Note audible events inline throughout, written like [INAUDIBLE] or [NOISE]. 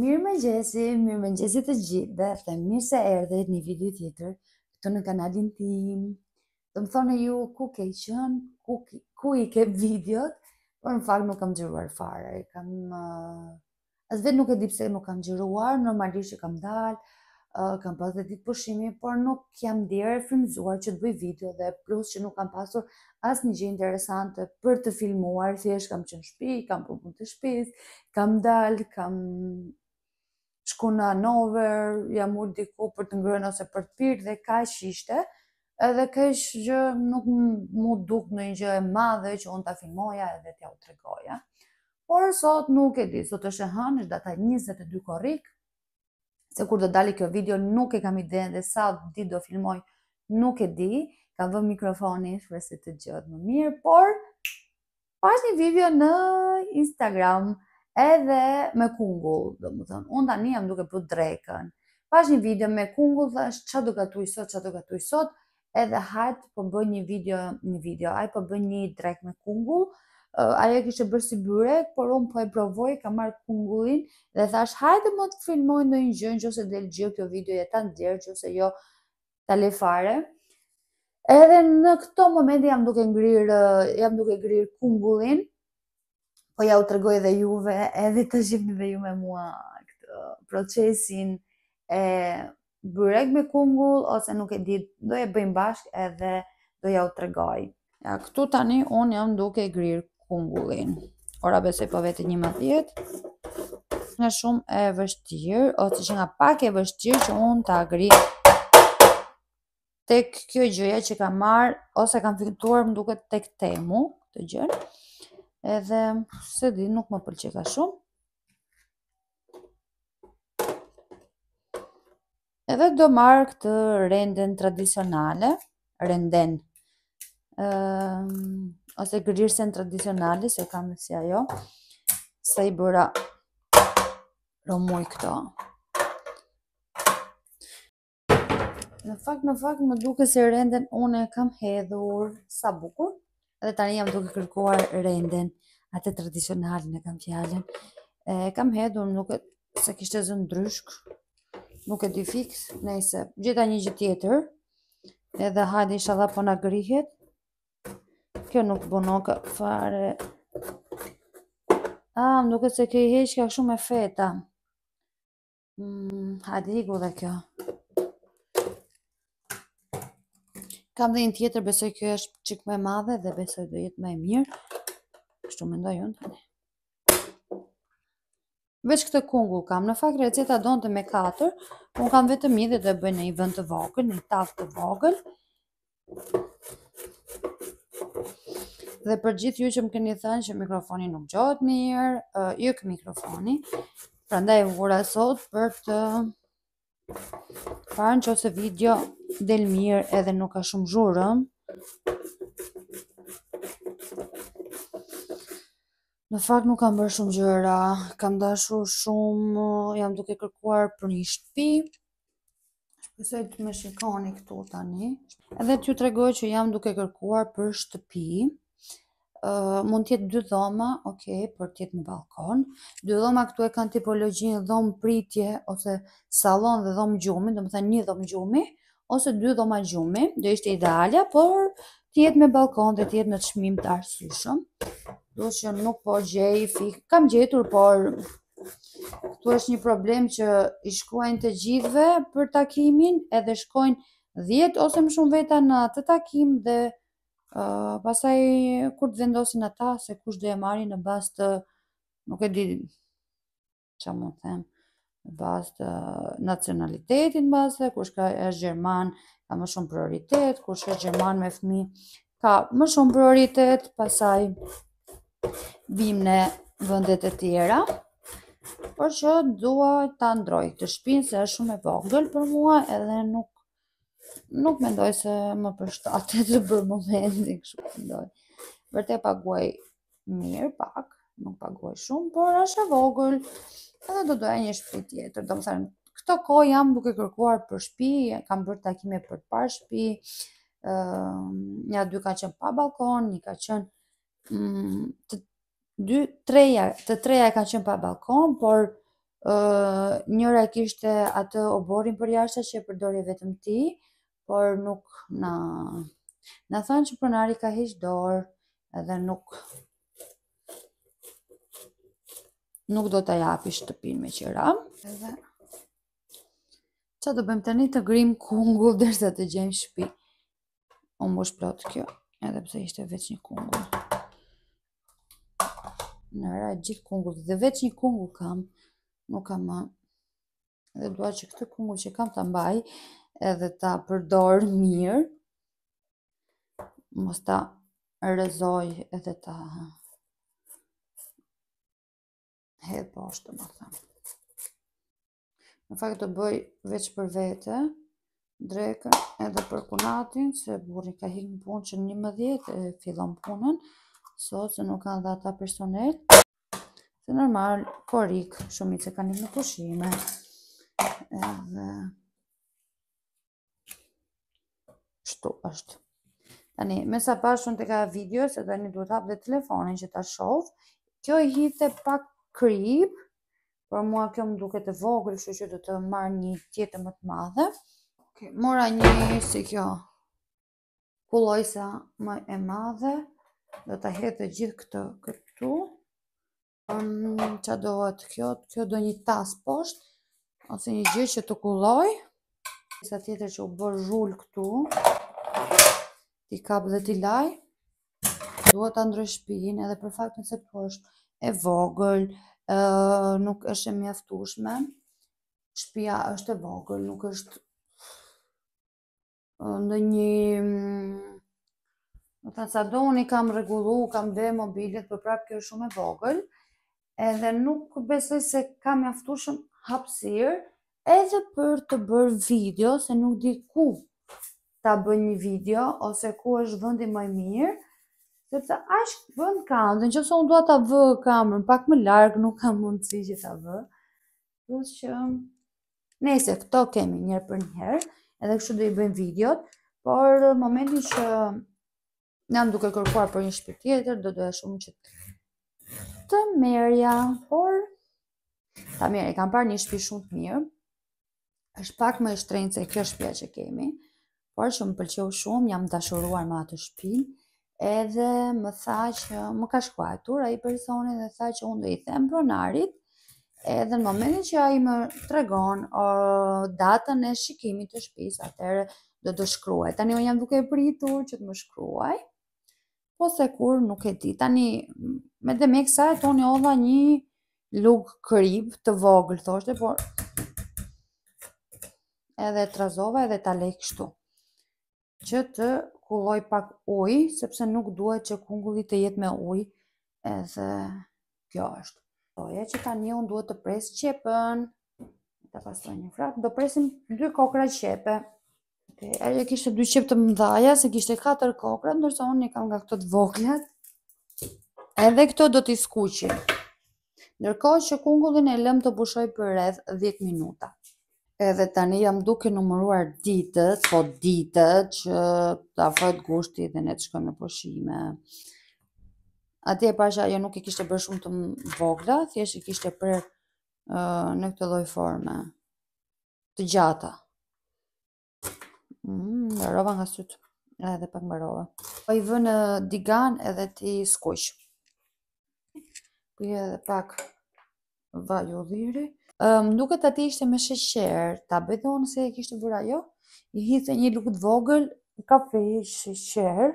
Mirë më gjesi, mirë më gjesi të gjithë dhe të mirë se erdhe një video tjetër këtu në kanalin tim. Të më thonë ju ku ke qënë, ku, ku i ke videot, por në fakt më kam gjëruar fare. Kam, uh, Asve nuk e di pse nuk kam gjëruar, normalisht që kam dalë, uh, kam pas dhe ditë pushimi, por nuk jam dire frimzuar që të bëj video dhe plus që nuk kam pasur asë një gjë interesante për të filmuar, thjesht kam qënë shpi, kam përpun të shpis, kam dalë, kam shku në anover, jam urë diku për të ngërën ose për të pirë dhe ka shishte, edhe ka gjë nuk mu duk në i gjë e madhe që unë ta filmoja edhe tja u tregoja. Por, sot nuk e di, sot është e hënë, është data 22 korik, se kur do dali kjo video nuk e kam i den dhe sa të di do filmoj, nuk e di, ka vë mikrofoni, shve se të gjërë në mirë, por, pas një video në Instagram, edhe me kungull, dhe më thënë, unë tani jam duke për drekën. Pash një video me kungull, dhe është që do gatuj sot, që do gatuj sot, edhe hajtë për po bëj një video, një video, aj për po bëj një drek me kungull, ajo kishe bërë si bërë, por unë po e provoj, ka marrë kungullin, dhe thash, hajtë më të filmoj në një gjënë, gjose del gjë, kjo video jetë të ndjerë, gjose jo tale fare. Edhe në këto momenti jam duke jam duke ngrirë kungullin, po ja u tregoj edhe juve, edhe të shihni dhe ju me mua këtë procesin e bëreg me kungull ose nuk e di, do e bëjmë bashkë edhe do ja u tregoj. Ja këtu tani un jam duke e grir kungullin. Ora besoj po vetë 11. Në shumë e vështirë, ose që nga pak e vështirë që unë të agri tek kjo gjëja që kam marr ose kam fituar më duket tek temu të gjën edhe se di nuk më përqeka shumë. Edhe do marrë këtë renden tradicionale, renden, ose grirësen tradicionale, se kam dhe si ajo, se i bëra romuj këto. Në fakt, në fakt, më duke se renden une kam hedhur sa bukur, Edhe tani jam duke kërkuar renden, atë tradicional e kam fjalën. E kam hedhur, nuk e se kishte zën ndryshk. Nuk e di fik, nëse gjeta një gjë tjetër. Edhe hajde inshallah po na grihet. Kjo nuk bono fare. Ah, nuk e se ke heq, ka shumë feta. Hmm, hajde i dhe kjo. kam dhe një tjetër, besoj kjo është qik me madhe dhe besoj do jetë me e mirë. kështu me ndoj unë të ne. këtë kungu kam, në fakt receta do të me 4, unë kam vetëm një dhe e bëjnë e i vënd të vogël, në i tavë të vogël. Dhe për gjithë ju që më këni thënë që mikrofoni nuk gjotë mirë, ju jo kë mikrofoni, pra ndaj vura sot për të... Parën që ose video del mirë edhe nuk ka shumë zhurëm. Në fakt nuk kam bërë shumë gjëra. Kam dashur shumë jam duke kërkuar për një shtëpi. Presoj të më shikoni këtu tani. Edhe t'ju tregoj që jam duke kërkuar për shtëpi mund tjetë dy dhoma, ok, për tjetë në balkon. Dy dhoma këtu e kanë tipologjinë dhomë pritje, ose salon dhe dhomë gjumi, dhe më thënë një dhomë gjumi, ose dy dhoma gjumi, dhe ishte idealja, por tjetë me balkon dhe tjetë në të shmim të arsyshëm. Do që nuk po gjej, kam gjetur, por këtu është një problem që i shkuajnë të gjithve për takimin, edhe shkojnë 10 ose më shumë veta në atë takim dhe Ah, pasaj kur të vendosin ata se kush do e marrin në bazë të nuk e di çfarë mund të them në bazë të nacionalitetit mbase kush ka është gjerman ka më shumë prioritet kush është gjerman me fëmijë ka më shumë prioritet pasaj vim në vendet e tjera por që dua ta ndroj të shpinë se është shumë e vogël për mua edhe nuk nuk mendoj se më përshtate të bërë momentin kështu po mendoj. Vërtet paguaj mirë pak, nuk paguaj shumë, por është e vogël. Edhe do doja një shtëpi tjetër. Domethënë, këto kohë jam duke kërkuar për shtëpi, kam bërë takime për të parë shtëpi. Ëm, uh, dy ka qenë pa balkon, një ka qenë mm, të dy treja, të treja kanë qenë pa balkon, por Uh, njëra kishte atë oborin për jashtë që e përdori vetëm ti, por nuk në... Në thonë që pronari ka hishë dorë edhe nuk... Nuk do të japi shtëpin me qëra. Edhe... Qa do bëjmë të një të grim kungull derisa të gjemë shpi. O më plot kjo, edhe pse ishte veç një kungull. Në rajt gjithë kungu, dhe veç një kungull kam, nuk kam më. Dhe duar që këtë kungull që kam të mbaj, edhe ta përdor mirë. Mos ta rrezoj edhe ta he poshtë, më them. Në fakt do bëj veç për vete drekë edhe për kunatin, se burri ka në punë që një më e fillon punën, so se nuk kanë dhe ata personel, se normal, korik, po shumit se kanë një më pushime. Edhe... qëtu është. Tani, me sa pashë të ka video, se tani duhet hapë dhe telefonin që ta shofë kjo i hithe pak krip, por mua kjo më duke të vogël, që që du të marrë një tjetë më të madhe. mora një si kjo kulloj sa më e madhe, do të hethe gjithë këtë këtu, um, që do të kjo, kjo do një tas poshtë, ose një gjithë që të kulloj, sa tjetër që u bërë zhullë këtu, ti kap dhe ti laj, duhet të ndrysh shpijin edhe për faktin se po është e vogël, nuk është e mjaftushme, shpija është e vogël, nuk është ndë një... Në të sa unë kam regullu, kam dhe mobilit, për prapë kjo është shumë e vogël, edhe nuk besoj se kam mjaftushëm hapsirë, edhe për të bërë video, se nuk di ku ta bën një video ose ku është vendi më i mirë, sepse aq vend ka, në nëse unë dua ta vë kamerën pak më larg, nuk kam mundësi që ta vë. Plus që nëse këto kemi një herë për një herë, edhe kështu do i bëjmë videot, por momentin që jam duke kërkuar për një shtëpi tjetër, do doja shumë që të merja, por ta merr, kam parë një shtëpi shumë të mirë. Është pak më e shtrenjtë se kjo shtëpi që kemi por që më pëlqeu shumë, jam dashuruar me atë shpinë, edhe më tha që më ka shkuatur ai personi dhe tha që unë do i them pronarit, edhe në momentin që ai më tregon o, datën e shikimit të shtëpisë, atëherë do të shkruaj. Tani unë jam duke pritur që të më shkruaj. Po se kur nuk e di. Tani me dhe kësa e toni odha një lukë kryp të vogël, thoshte, por edhe trazova edhe ta lekë kështu që të kulloj pak ujë, sepse nuk duhet që kungulli të jetë me ujë, edhe kjo është. Poja që tani unë duhet të pres qepën, të pasoj një frak, do presim dy kokra qepe. Okay, e kishte dy qepë të mdhaja, se kishte katër kokra, ndërsa unë një kam nga këtët voklet. Edhe këto do t'i skuqin. Ndërkohë që kungullin e lëm të bushoj për rreth 10 minuta edhe tani jam duke numëruar ditët, po ditët që ta fëtë gushti dhe ne të shkojmë në pushime. Ati e pasha, jo nuk e kishte bërë shumë të vogla, thjesht e kishte për uh, në këtë loj forme, të gjata. më mm, rova nga sytë, edhe pak më rova. Po i vë në digan edhe ti skuqë. Kuj edhe pak vaj Um, duket të ati ishte me shesher, ta betë unë se e kishtë vura jo, i hithë një lukët vogël, kafe i shesher,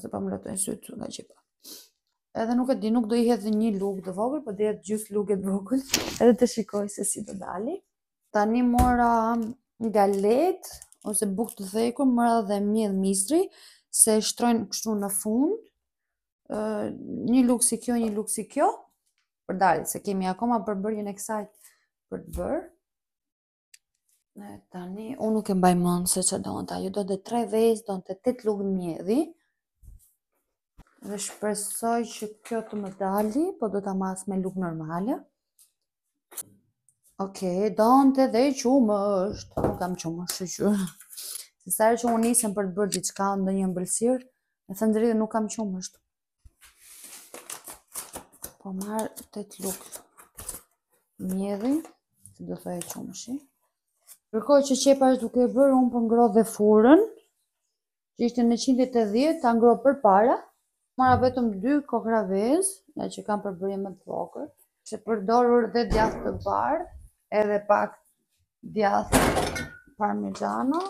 se pa po më letë sytë, nga që Edhe nuk e di, nuk do i hedhë një lukët vogël, po dhe e gjithë lukët vogël, [LAUGHS] edhe të shikoj se si do dali. Ta një mora nga let, ose bukë të thejku, mora dhe mjë dhe mistri, se shtrojnë kështu në fund, një lukë si kjo, një lukë si kjo, për dalë, se kemi akoma për bërjen e kësaj për të bërë. tani unë nuk e mbaj mend se çfarë do ta. Ju do të tre vezë, do të tet lugë dhi. Dhe shpresoj që kjo të më dali, po do ta mas me lugë normale. Okej, okay, donte dhe është, Nuk po kam qumësh, shqyr. Se sa që unë nisem për të bërë diçka, ndonjë mbëlsirë, e thënë dhe nuk kam qumësht po marr 8 lukë mjedhin, si do thaj e qumshi. Kërkoj që qepa është duke bërë, unë për po ngro dhe furën, që ishte në 110, të ngro për para, mara vetëm 2 kokra vezë, në që kam përbërje më të vokër, që përdorur dhe djath të barë, edhe pak djath parmigiano,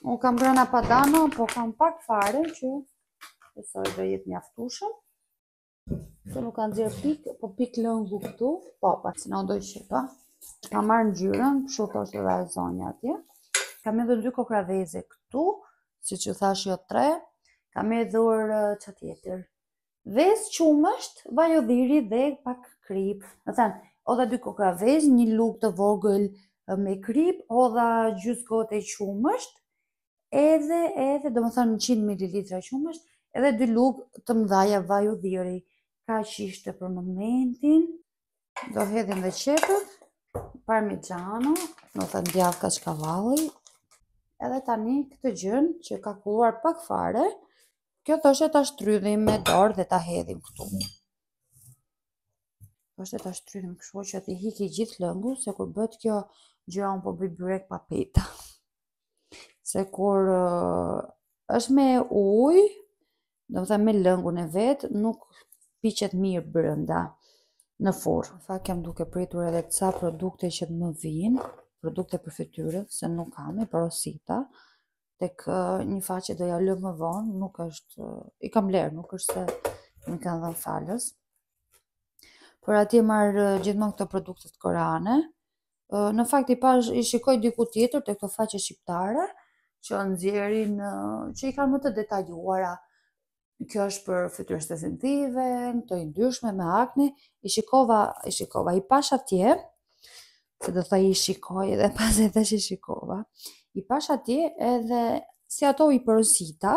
unë kam brëna padano, po kam pak fare që, e sërë dhe jetë mjaftushëm, Se nuk kanë zirë pik, po pik lëngu këtu. Po, pa, si në dojë që pa. Po, ka marë në gjyrën, këshu të është dhe e zonja atje. Ka me dhe dy kokra veze këtu, si që thash jo tre. Ka me dhurë që tjetër. Vezë qumësht, vajodhiri dhe pak krip. Në thënë, o dhe dy kokra veze, një lukë të vogël me krip, o dhe gjusë kote qumësht, edhe, edhe, dhe më thënë 100 ml qumësht, edhe dy lukë të mdhaja vajo dhiri ka që ishte për momentin, do hedhim dhe qepët, parmigiano, në të ndjath ka shkavalli, edhe tani këtë gjën që ka kuar pak fare, kjo të është të shtrydhim me dorë dhe të hedhim këtu. Të është të shtrydhim këshu që të hiki gjithë lëngu, se kur bët kjo gjëon po bëjt bërek papita. Se kur është me ujë, do më thëmë me lëngu në vetë, nuk piqet mirë brënda në Në fakt, kem duke pritur edhe ca produkte që të më vinë, produkte për fytyrën, se nuk kam i porosita, tek një faqe do ja lëmë më vonë, nuk është i kam lerë, nuk është se më kanë dhënë falës. Por atje marr gjithmonë këto produkte të korane. Në fakt i pash i shikoj diku tjetër tek këto faqe shqiptare që nxjerrin që i kanë më të detajuara kjo është për fytyrën shtesën time, të ndyrshme me akne, i shikova, i shikova i pash atje. Se do thaj i shikoj edhe [LAUGHS] pas e thash i shikova. I pash atje edhe si ato i përësita,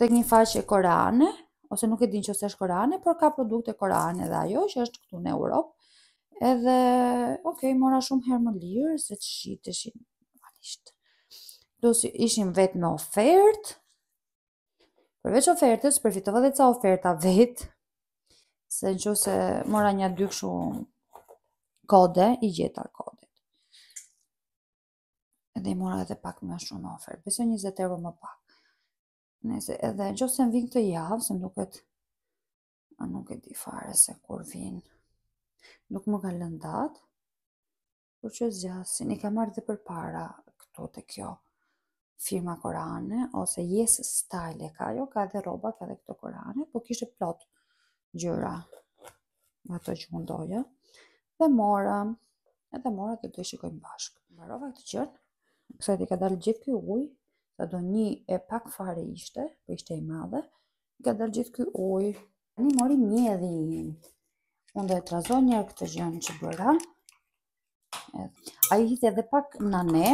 tek një faqe korane, ose nuk e din nëse është korane, por ka produkte korane dhe ajo që është këtu në Europë. Edhe, ok, mora shumë herë më lirë se të shitesh. Do si ishim vetëm ofertë Përveç ofertës, përfitova dhe ca oferta vetë, se në që se mora një shumë kode, i gjeta kode. Edhe i mora edhe pak më shumë ofertë, beso 20 euro më pak. Nese, edhe në që se në vinë të javë, se a nuk e di fare se kur vinë, nuk më ka lëndatë, por që zjasin, i ka marrë dhe për para këto të kjo firma korane, ose jesë style e ka jo, ka edhe roba, ka edhe këto korane, po kishte plot gjyra dhe ato që mundoja, dhe mora, edhe mora të të shikojmë bashkë. Mbarova këtë gjërë, kësa ti ka dalë gjithë kjo ujë, sa do një e pak fare ishte, po ishte i madhe, ka dalë gjithë kjo ujë, një mori mjedi, unë do e trazo njërë këtë gjënë që bëra, a i hitë edhe pak në ne,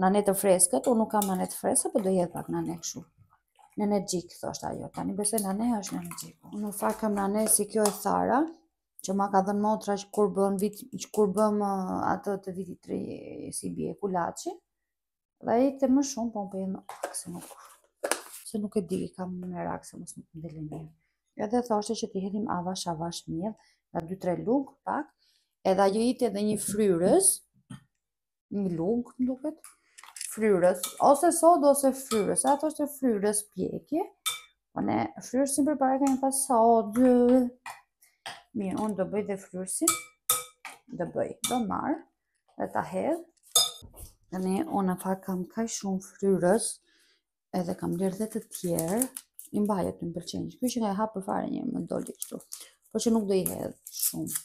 nane të freskët, unë nuk kam nane të freskët, për do jetë pak nane këshu. Nane gjikë, thosht ajo, tani besoj nane është nane gjikë. Unë nuk farë kam nane si kjo e thara, që ma ka dhe në motra që kur bëm, vit, që kur bëm atë të viti tri si bje kulaci, dhe e të më shumë, po më për po jenë, se nuk, se nuk e di, kam në rakë, se mos nuk më delin një. Ja dhe thoshtë që të hedhim avash, avash mjedh, nga 2-3 lukë pak, edhe ajo i të edhe një fryrës, një lukë, më duket, fryrës, ose sodë ose fryrës, ato është e fryrës pjeki, po ne fryrësin për pare kemi pas sodë, mirë, unë do bëj dhe fryrësin, do bëj, do marë, dhe ta hedhë, dhe ne unë në farë kam kaj shumë fryrës, edhe kam lirë dhe të tjerë, i mbajet të më përqenjë, kjo që nga e hapë për fare një më doli qëtu, po që nuk do i hedhë shumë,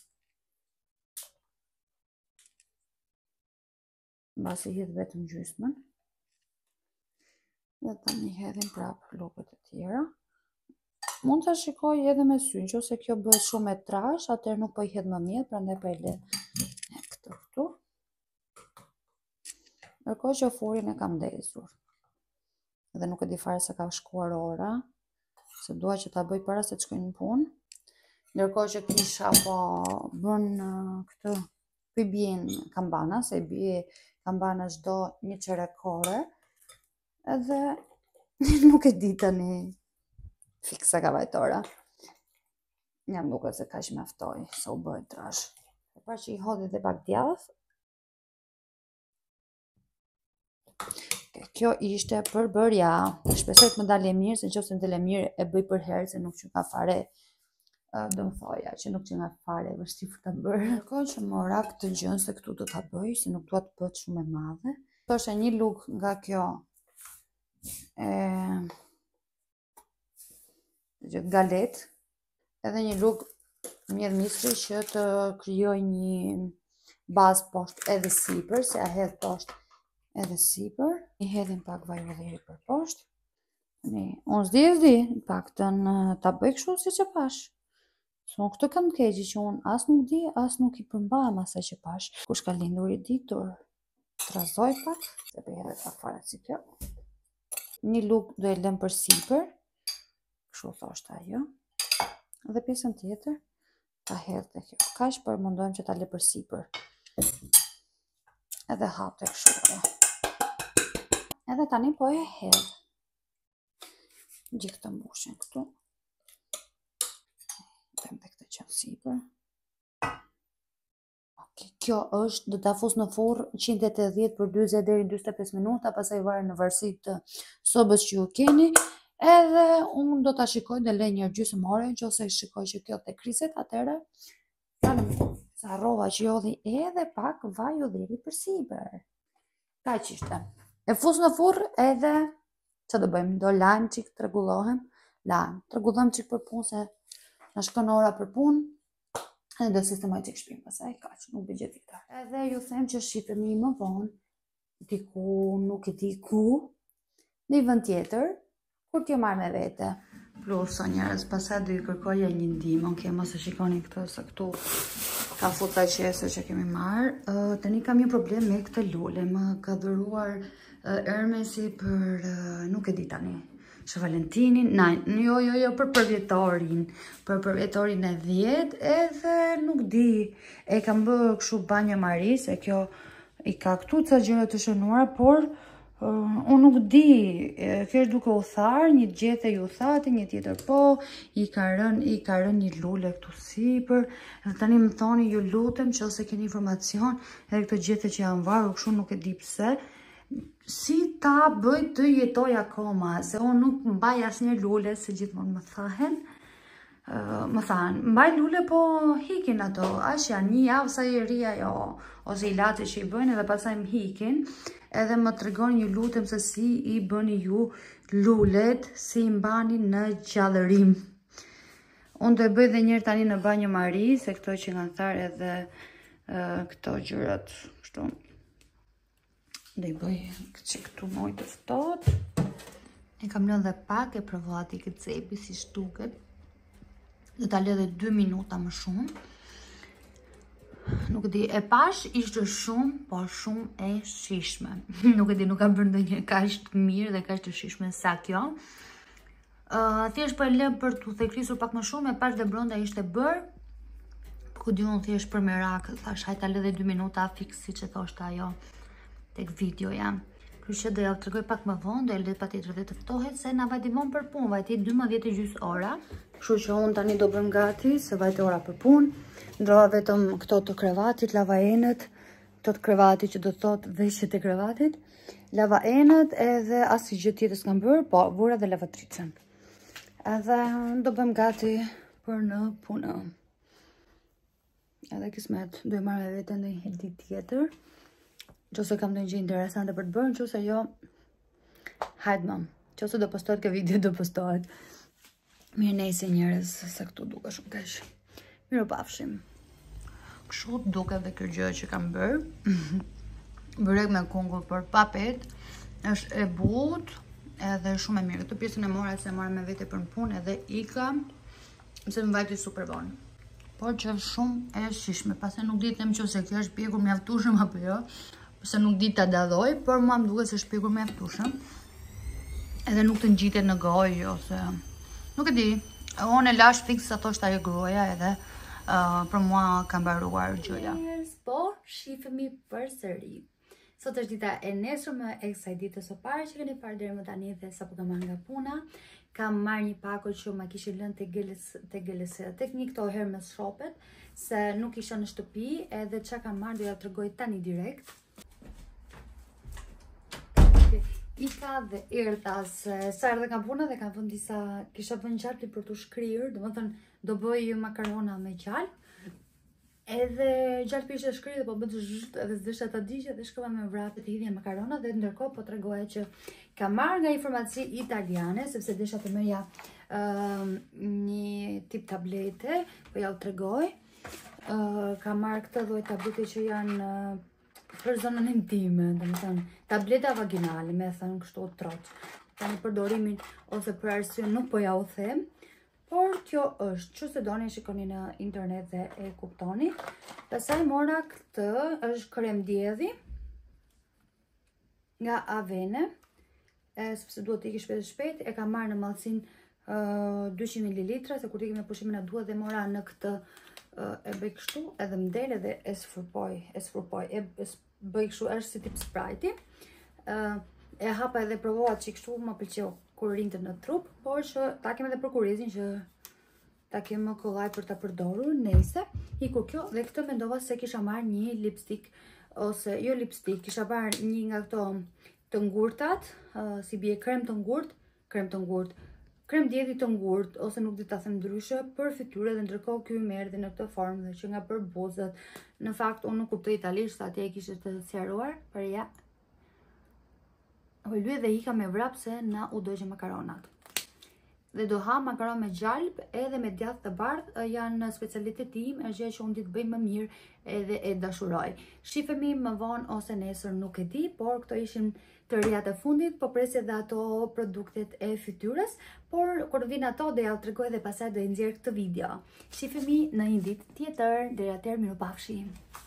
basi hithë vetë në gjysmën. Dhe të një hedhin prapë lukët e tjera. Mund të shikoj edhe me synë, qëse kjo bëhet shumë e trash, atër nuk po i hedhë më mirë, pra ne po i e këtë këtu. Nërko që furin e kam dezur. Dhe nuk e di fare se ka shkuar ora, se dua që ta bëj para se të në punë. Nërko që kisha po bënë uh, këtë Këtë bjen kambana, se bje kambana shdo një qëre kore, edhe [LAUGHS] nuk e ditë një fiksa ka vajtora. Një më duke se ka që me aftoj, se u bëjë trash. E pra që i hodhi dhe pak djallës. Kjo ishte përbërja. Shpesoj të më dalë e mirë, se në qofë të më mirë e bëj për herë, se nuk që ka fare do thoja që nuk që nga fare vështirë të bërë. Nërkoj që mora këtë gjënë se këtu do të bëjë, si nuk duat të bëtë shumë e madhe. Të është e një lukë nga kjo, e, galet, edhe një lukë mjërë misri që të kryoj një bazë poshtë edhe sipër, se a hedhë poshtë edhe sipër. I hedhim pak vaj vëdhiri për poshtë. unë zdi e zdi, pak të në të bëjkë shumë si që pashë. So, në këtë këmë kegji që unë asë nuk di, asë nuk i përmba, përmbajmë asaj që pash, kush ka lindur i ditur, të razoj pak, se për jetë pak farët si kjo. Një lukë do e lëmë për sipër, shu thoshtë ajo, dhe pjesën tjetër, ta herë të kjo kash, për mundojmë që ta le për sipër. Edhe hapë të kështu. Edhe tani po e herë. Gjithë të mbushen këtu të më bëkte qënë Kjo është dhe të afos në forë 110 për 20 dhe 25 minuta, pas e i varë në vërësit të sobës që ju keni. Edhe unë do të shikoj dhe le një gjysë mërën që ose shikoj që kjo të kriset, atërë të sa sarova që jodhi edhe pak vaj u dhiri për siber. Ka që ishte. E fusë në furë edhe që do bëjmë, do lajmë që këtë regullohem, lajmë, të regullohem që këtë për punë se në shkon ora për punë, edhe do sistemoj i këshpim, pasaj e ka që nuk bëgjë dita. Edhe ju them që shqipëmi më vonë, diku, nuk e di ku, në i vënd tjetër, kur t'jo marrë me vete. Plus, o njërës, pas dhe i i e një ndimë, onë mos e shikoni këtë, se këtu ka futa që e që kemi marrë. Të një kam një problem me këtë lullë, më ka dhëruar ermesi për nuk e di tani, Që Valentinin, na, jo, jo, jo, për përvjetorin, për përvjetorin e dhjet, edhe nuk di, e kam bërë këshu banja maris, e kjo i ka këtu të sa gjëre të shënuar, por uh, unë nuk di, thjesht duke u tharë, një gjethe ju thate, një tjetër po, i ka rën, i ka rën një lule këtu sipër, dhe tani më thoni ju lutem që ose keni informacion, edhe këto gjethe që janë varë, u këshu nuk e di pse, si ta bëj të jetoj akoma, se unë nuk mbaj asë një lule, se gjithmonë më thahen, më thahen, mbaj lule po hikin ato, ashtë janë një javë sa i rria jo, ose i latë që i bëjnë edhe pasaj më hikin, edhe më tregon një lutëm se si i bëni ju lulet, si i mbani në gjallërim. Unë të e bëj dhe njërë tani në banjë mari, se këto që nga tharë edhe këto gjurat, shtonë. Dhe i bëj këtë këtu moj të fëtot. E kam lënë dhe pak e provoat i këtë zepi si shtuket. Dhe ta le dhe 2 minuta më shumë. Nuk e di, e pash ishte shumë, po shumë e shishme. [LAUGHS] Nuk e di, nuk kam bërndë një kasht mirë dhe kasht e shishme sa kjo. Thjesht për po e për të thekrisur pak më shumë, e pash dhe bronda ishte bërë. Këtë di unë thjesht për me rakë, thash hajta le dhe 2 minuta fixi që thosht ajo tek videoja. Kryshe dhe javë të rëgoj pak më vonë, dhe ldet pa tjetër të tëftohet se na vajti vonë për punë, vajti 12 vjetë gjysë ora. Kështu që unë tani do bëm gati, se vajti ora për punë, ndroha vetëm këto të krevatit, lava enët, këto të krevatit që do të thotë veshët e krevatit, lava enët edhe asë i gjithë tjetës kam bërë, po vura dhe lavatricën. Edhe do bëm gati për në punë. Edhe kismet, do e marrë e në tjetër qëse kam të një gjithë interesante për të bërë, qëse jo, hajtë mam, qëse do postohet këtë video, do postohet, mirë se njërës, se këtu duke shumë kesh, mirë pafshim. Këshu duke dhe kërë gjë që kam bërë, [LAUGHS] bërek me kungur për papet, është e butë, edhe shumë e mirë, Këtë pjesën e mora, se mora me vete për në punë, edhe kam, se më vajti super bonë por që shumë e shishme, pas e nuk ditëm që se kjo është pjekur mjaftushme apo jo, përse nuk di të adadoj, për mua më duke se shpikur me eftushëm, edhe nuk të ngjitet në gojë, ose, nuk e di, e e lash fix sa thosht e groja edhe, uh, për mua kam baruar gjëja. Yes, po, shifëmi për sëri. Sot është dita e nesër më e kësaj ditës së parë që keni parë deri më tani dhe sapo kam marrë nga puna, kam marrë një pako që ma kishin lënë te gëlës te gëlës teknik këto me shopet, se nuk isha në shtëpi, edhe çka kam marrë do ja tani direkt. Ika dhe Irta, se sa erë dhe kam puna dhe kam fund disa kisha për një për të shkryrë, dhe më thënë do bëj makarona me qalë, edhe qartë për ishe shkryrë dhe po bëndë zhështë edhe zdështë ta digje dhe shkëma me vratë të hidhja makarona dhe ndërko po të regoja që ka marrë nga informaci italiane, sepse dështë atë mërja një tip tablete, po ja u të regoj, ka marrë këtë dhoj tablete që janë për zonën intime, dhe më thënë, tableta vaginali, me thënë kështu të trotë, të një përdorimin, ose për arsion, nuk po ja u them, por kjo është, që se doni e shikoni në internet dhe e kuptoni, të saj mora këtë është krem djedhi nga avene, e sëpse duhet t'i kishpe dhe shpet, e ka marrë në malsin 200 ml, se kur t'i kime pushime e duhet dhe mora në këtë, e bëj kështu, edhe mdele dhe e së fërpoj, e fërpoj, e bëj këshu, është si tip sprajti. E hapa edhe provoha që i këshu më pëlqeo kur rinjtë në trup, por që ta kem edhe prokurizin që ta kem më kollaj për ta përdoru, nese, hiku kjo, dhe këtë mendova se kisha marrë një lipstick, ose jo lipstick, kisha marrë një nga këto të ngurtat, si bje krem të ngurt, krem të ngurt, krem të ngurt, krem djedi të ngurt, ose nuk dhe të thëmë dryshe, për fityre dhe ndërkohë kjo i merë dhe në këtë formë dhe që nga për bozët. Në fakt, unë nuk kuptoj italisht, sa atje e kishtë të sjaruar, për ja. Hëllu e dhe hika me vrapse, na u dojgjë makaronatë dhe do ha makaron me gjalp edhe me djath të bardh janë specialitet tim e gjithë që unë ditë bëjmë më mirë edhe e dashuroj. Shifemi më vonë ose nesër nuk e di, por këto ishim të rria të fundit, po presi dhe ato produktet e fytyres, por kur vinë ato dhe ja të regoj dhe pasaj dhe i nëzirë këtë video. Shifemi në një ditë tjetër, dhe ja terë miru pafshim.